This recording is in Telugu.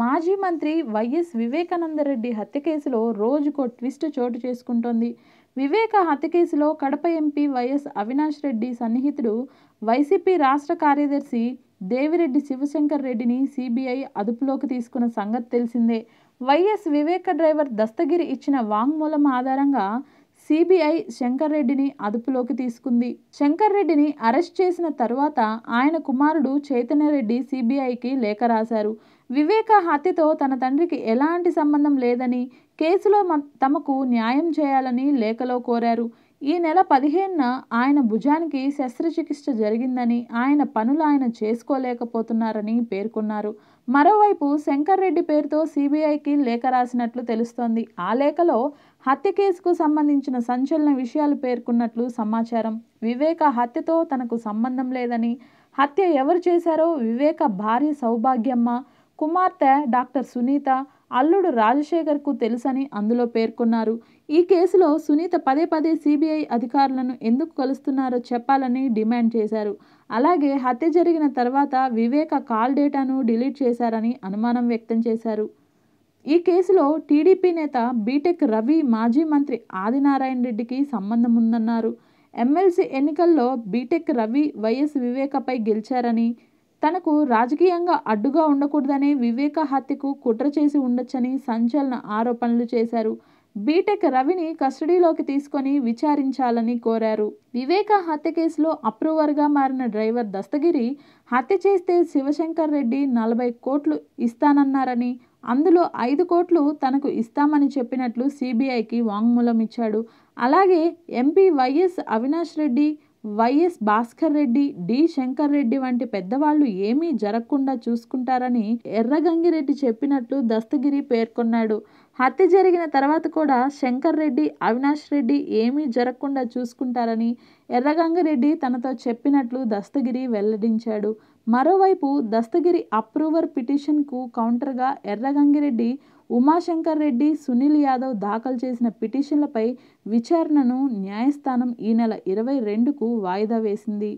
మాజీ మంత్రి వైఎస్ వివేకానందరెడ్డి హత్య కేసులో రోజుకో ట్విస్ట్ చోటు చేసుకుంటోంది వివేక హత్య కేసులో కడప ఎంపీ వైఎస్ అవినాష్ రెడ్డి సన్నిహితుడు వైసీపీ రాష్ట్ర కార్యదర్శి దేవిరెడ్డి శివశంకర్ రెడ్డిని సిబిఐ అదుపులోకి తీసుకున్న సంగతి తెలిసిందే వైఎస్ వివేక డ్రైవర్ దస్తగిరి ఇచ్చిన వాంగ్మూలం ఆధారంగా సిబిఐ శంకర్ రెడ్డిని అదుపులోకి తీసుకుంది శంకర్ రెడ్డిని అరెస్ట్ చేసిన తర్వాత ఆయన కుమారుడు చైతన్యరెడ్డి సిబిఐకి లేఖ రాశారు వివేక హత్యతో తన తండ్రికి ఎలాంటి సంబంధం లేదని కేసులో తమకు న్యాయం చేయాలని లేఖలో కోరారు ఈ నెల పదిహేనున ఆయన భుజానికి శస్త్రచికిత్స జరిగిందని ఆయన పనులు ఆయన చేసుకోలేకపోతున్నారని పేర్కొన్నారు మరోవైపు శంకర్ రెడ్డి పేరుతో సిబిఐకి లేఖ రాసినట్లు తెలుస్తోంది ఆ లేఖలో హత్య కేసుకు సంబంధించిన సంచలన విషయాలు పేర్కొన్నట్లు సమాచారం వివేక హత్యతో తనకు సంబంధం లేదని హత్య ఎవరు చేశారో వివేక భార్య సౌభాగ్యమ్మ కుమార్తె డాక్టర్ సునీత అల్లుడు రాజశేఖర్కు తెలుసని అందులో పేర్కొన్నారు ఈ కేసులో సునీత పదే పదే సిబిఐ అధికారులను ఎందుకు కలుస్తున్నారో చెప్పాలని డిమాండ్ చేశారు అలాగే హత్య జరిగిన తర్వాత వివేక కాల్ డేటాను డిలీట్ చేశారని అనుమానం వ్యక్తం చేశారు ఈ కేసులో టీడీపీ నేత బీటెక్ రవి మాజీ మంత్రి ఆదినారాయణ రెడ్డికి సంబంధం ఉందన్నారు ఎమ్మెల్సీ ఎన్నికల్లో బీటెక్ రవి వైఎస్ వివేకపై గెలిచారని తనకు రాజకీయంగా అడ్డుగా ఉండకూడదనే వివేక హత్యకు కుట్ర చేసి ఉండొచ్చని సంచలన ఆరోపణలు చేశారు బీటెక్ రవిని కస్టడీలోకి తీసుకొని విచారించాలని కోరారు వివేక హత్య కేసులో అప్రూవర్గా మారిన డ్రైవర్ దస్తగిరి హత్య చేస్తే శివశంకర్ రెడ్డి నలభై కోట్లు ఇస్తానన్నారని అందులో ఐదు కోట్లు తనకు ఇస్తామని చెప్పినట్లు సిబిఐకి వాంగ్మూలం ఇచ్చాడు అలాగే MP YS Avinash Reddy YS Bhaskar Reddy D Shankar Reddy వంటి పెద్దవాళ్లు ఏమీ జరగకుండా చూసుకుంటారని ఎర్రగంగిరెడ్డి చెప్పినట్లు దస్తగిరి పేర్కొన్నాడు హత్య జరిగిన తర్వాత కూడా శంకర్ రెడ్డి అవినాష్ రెడ్డి ఏమీ జరగకుండా చూసుకుంటారని ఎర్రగంగిరెడ్డి తనతో చెప్పినట్లు దస్తగిరి వెల్లడించాడు మరోవైపు దస్తగిరి అప్రూవర్ పిటిషన్కు కౌంటర్గా ఎర్రగంగిరెడ్డి ఉమాశంకర్ రెడ్డి సునీల్ యాదవ్ దాఖలు చేసిన పిటిషన్లపై విచారణను న్యాయస్థానం ఈ నెల ఇరవై రెండుకు వాయిదా వేసింది